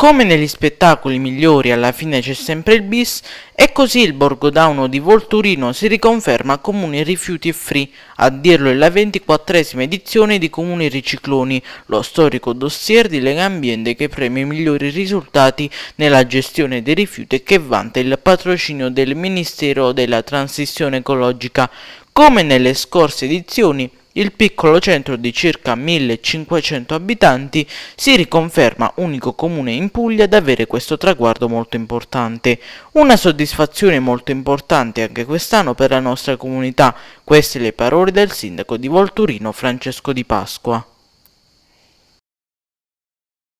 Come negli spettacoli migliori alla fine c'è sempre il bis, e così il Borgo Dauno di Volturino si riconferma Comune Rifiuti Free, a dirlo è la 24esima edizione di Comuni Ricicloni, lo storico dossier di Lega Ambiente che premia i migliori risultati nella gestione dei rifiuti e che vanta il patrocinio del Ministero della Transizione Ecologica. Come nelle scorse edizioni, il piccolo centro di circa 1500 abitanti si riconferma unico comune in Puglia ad avere questo traguardo molto importante. Una soddisfazione molto importante anche quest'anno per la nostra comunità, queste le parole del sindaco di Volturino Francesco Di Pasqua.